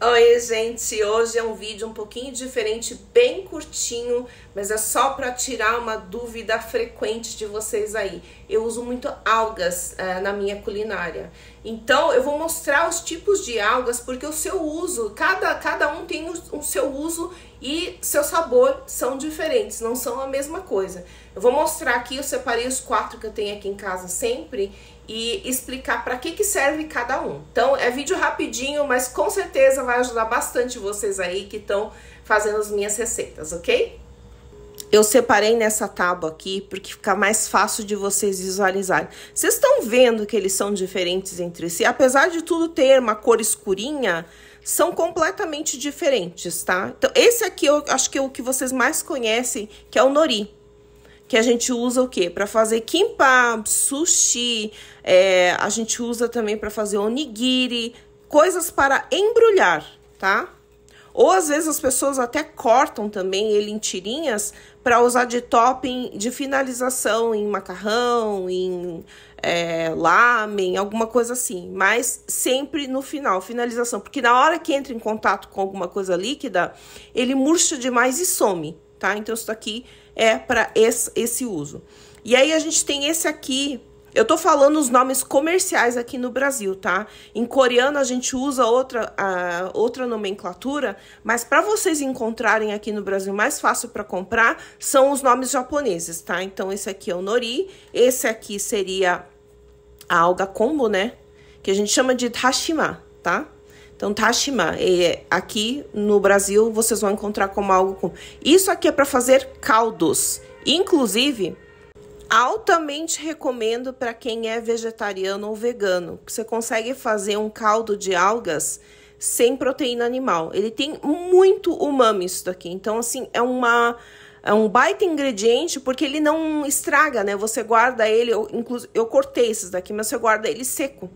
Oi, gente! Hoje é um vídeo um pouquinho diferente, bem curtinho, mas é só para tirar uma dúvida frequente de vocês aí eu uso muito algas uh, na minha culinária. Então eu vou mostrar os tipos de algas porque o seu uso, cada, cada um tem o, o seu uso e seu sabor são diferentes, não são a mesma coisa. Eu vou mostrar aqui, eu separei os quatro que eu tenho aqui em casa sempre e explicar para que, que serve cada um. Então é vídeo rapidinho, mas com certeza vai ajudar bastante vocês aí que estão fazendo as minhas receitas, ok? Eu separei nessa tábua aqui porque fica mais fácil de vocês visualizarem. Vocês estão vendo que eles são diferentes entre si? Apesar de tudo ter uma cor escurinha, são completamente diferentes, tá? Então, esse aqui eu acho que é o que vocês mais conhecem, que é o nori. Que a gente usa o quê? Para fazer kimbap, sushi, é, a gente usa também para fazer onigiri, coisas para embrulhar, tá? Ou às vezes as pessoas até cortam também ele em tirinhas para usar de topping de finalização em macarrão, em é, lamen, alguma coisa assim. Mas sempre no final, finalização. Porque na hora que entra em contato com alguma coisa líquida, ele murcha demais e some, tá? Então isso aqui é para esse, esse uso. E aí a gente tem esse aqui eu tô falando os nomes comerciais aqui no Brasil, tá? Em coreano a gente usa outra, a, outra nomenclatura, mas para vocês encontrarem aqui no Brasil mais fácil para comprar são os nomes japoneses, tá? Então esse aqui é o nori, esse aqui seria a alga combo, né? Que a gente chama de tashima, tá? Então, Tashima, é, aqui no Brasil vocês vão encontrar como algo com. Isso aqui é para fazer caldos. Inclusive, altamente recomendo para quem é vegetariano ou vegano. Você consegue fazer um caldo de algas sem proteína animal. Ele tem muito umami isso daqui. Então, assim, é uma é um baita ingrediente porque ele não estraga, né? Você guarda ele, eu, inclusive, eu cortei esses daqui, mas você guarda ele seco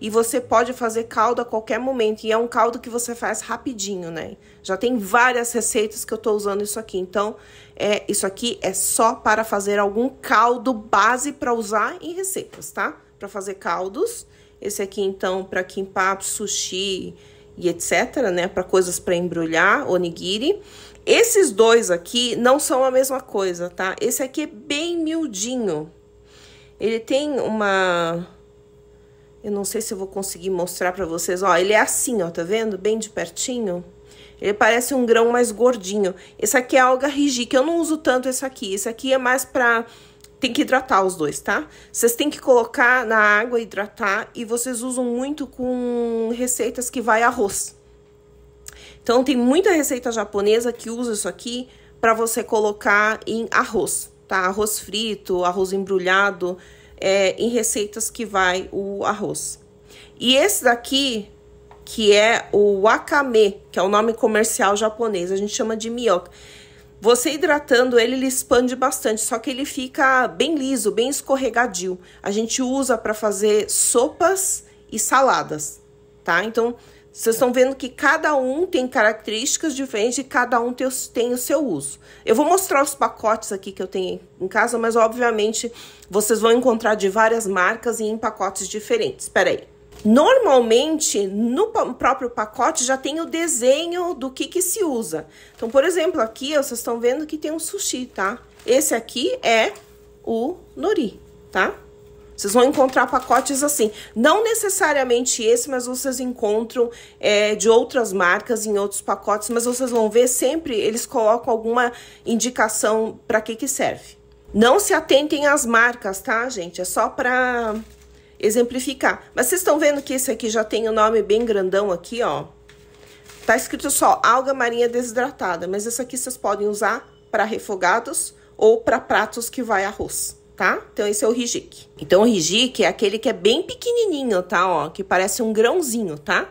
e você pode fazer caldo a qualquer momento. E é um caldo que você faz rapidinho, né? Já tem várias receitas que eu tô usando isso aqui. Então, é, isso aqui é só para fazer algum caldo base para usar em receitas, tá? Para fazer caldos. Esse aqui, então, para quimpar sushi e etc, né? Para coisas para embrulhar, onigiri. Esses dois aqui não são a mesma coisa, tá? Esse aqui é bem miudinho. Ele tem uma eu não sei se eu vou conseguir mostrar para vocês. Ó, ele é assim, ó, tá vendo? Bem de pertinho. Ele parece um grão mais gordinho. Esse aqui é alga rigi, que eu não uso tanto esse aqui. Esse aqui é mais pra... Tem que hidratar os dois, tá? Vocês têm que colocar na água, hidratar. E vocês usam muito com receitas que vai arroz. Então, tem muita receita japonesa que usa isso aqui para você colocar em arroz, tá? Arroz frito, arroz embrulhado é, em receitas que vai o arroz. E esse daqui, que é o wakame, que é o nome comercial japonês, a gente chama de mioca. Você hidratando ele, ele expande bastante, só que ele fica bem liso, bem escorregadio. A gente usa para fazer sopas e saladas, tá? Então, vocês estão vendo que cada um tem características diferentes e cada um tem o seu uso. Eu vou mostrar os pacotes aqui que eu tenho em casa, mas obviamente vocês vão encontrar de várias marcas e em pacotes diferentes. Espera aí. Normalmente, no próprio pacote já tem o desenho do que, que se usa. Então, por exemplo, aqui vocês estão vendo que tem um sushi, tá? Esse aqui é o nori, tá? Vocês vão encontrar pacotes assim. Não necessariamente esse, mas vocês encontram é, de outras marcas em outros pacotes. Mas vocês vão ver sempre, eles colocam alguma indicação para que, que serve. Não se atentem às marcas, tá, gente? É só para exemplificar. Mas vocês estão vendo que esse aqui já tem o um nome bem grandão aqui, ó. Tá escrito só alga marinha desidratada, mas esse aqui vocês podem usar para refogados ou para pratos que vai arroz tá? Então esse é o rijik. Então o rijik é aquele que é bem pequenininho, tá? Ó, que parece um grãozinho, tá?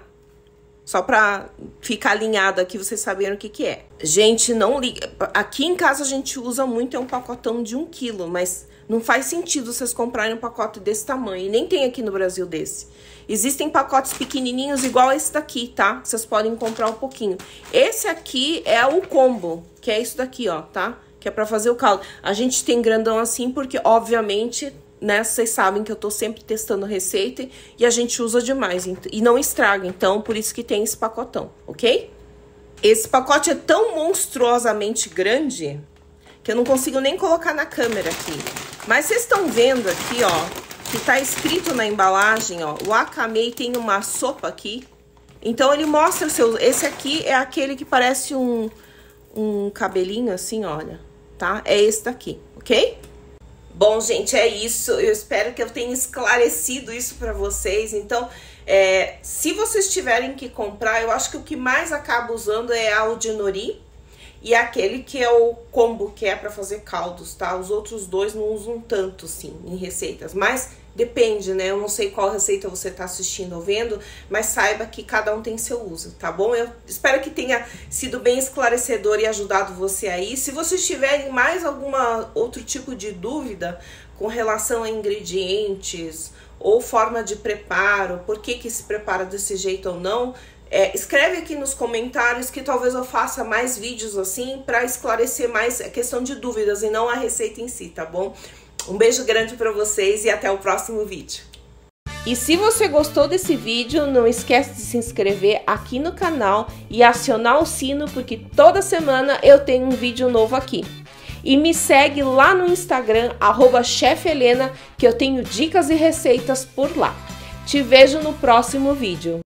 Só pra ficar alinhado aqui, vocês saberem o que que é. Gente, não liga... Aqui em casa a gente usa muito, é um pacotão de um quilo, mas não faz sentido vocês comprarem um pacote desse tamanho. E nem tem aqui no Brasil desse. Existem pacotes pequenininhos igual esse daqui, tá? Vocês podem comprar um pouquinho. Esse aqui é o combo, que é isso daqui, ó, tá? que é para fazer o caldo. A gente tem grandão assim porque, obviamente, né, vocês sabem que eu tô sempre testando receita e a gente usa demais e não estraga. Então, por isso que tem esse pacotão, ok? Esse pacote é tão monstruosamente grande que eu não consigo nem colocar na câmera aqui. Mas vocês estão vendo aqui, ó, que tá escrito na embalagem, ó, o Akamei tem uma sopa aqui. Então ele mostra o seu, esse aqui é aquele que parece um um cabelinho assim, olha tá? É esse daqui, ok? Bom, gente, é isso. Eu espero que eu tenha esclarecido isso para vocês. Então, é, se vocês tiverem que comprar, eu acho que o que mais acabo usando é a Aldinori e aquele que é o combo que é para fazer caldos, tá? Os outros dois não usam tanto, sim, em receitas, mas Depende, né? Eu não sei qual receita você está assistindo ou vendo, mas saiba que cada um tem seu uso, tá bom? Eu espero que tenha sido bem esclarecedor e ajudado você aí. Se vocês tiverem mais alguma outro tipo de dúvida com relação a ingredientes ou forma de preparo, por que que se prepara desse jeito ou não, é, escreve aqui nos comentários que talvez eu faça mais vídeos assim para esclarecer mais a questão de dúvidas e não a receita em si, tá bom? Um beijo grande para vocês e até o próximo vídeo. E se você gostou desse vídeo, não esquece de se inscrever aqui no canal e acionar o sino, porque toda semana eu tenho um vídeo novo aqui. E me segue lá no Instagram, @chefelena que eu tenho dicas e receitas por lá. Te vejo no próximo vídeo.